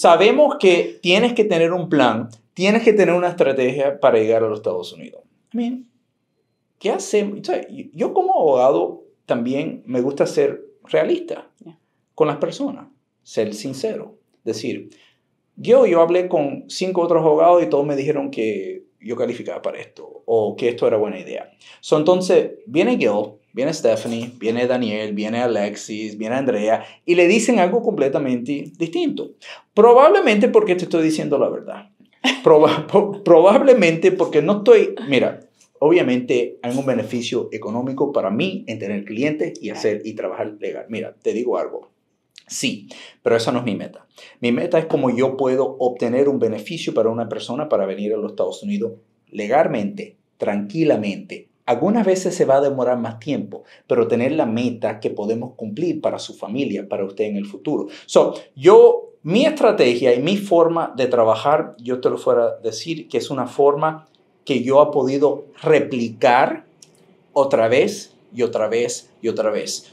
sabemos que tienes que tener un plan, tienes que tener una estrategia para llegar a los Estados Unidos. Bien. ¿qué hacemos? yo como abogado también me gusta ser realista con las personas, ser sincero, decir, yo, yo hablé con cinco otros abogados y todos me dijeron que yo calificaba para esto o que esto era buena idea. entonces, viene Gil Viene Stephanie, viene Daniel, viene Alexis, viene Andrea y le dicen algo completamente distinto. Probablemente porque te estoy diciendo la verdad. probablemente porque no estoy, mira, obviamente hay un beneficio económico para mí en tener clientes y hacer y trabajar legal. Mira, te digo algo. Sí, pero esa no es mi meta. Mi meta es cómo yo puedo obtener un beneficio para una persona para venir a los Estados Unidos legalmente, tranquilamente, algunas veces se va a demorar más tiempo, pero tener la meta que podemos cumplir para su familia, para usted en el futuro. So, yo, mi estrategia y mi forma de trabajar, yo te lo fuera a decir, que es una forma que yo ha podido replicar otra vez y otra vez y otra vez.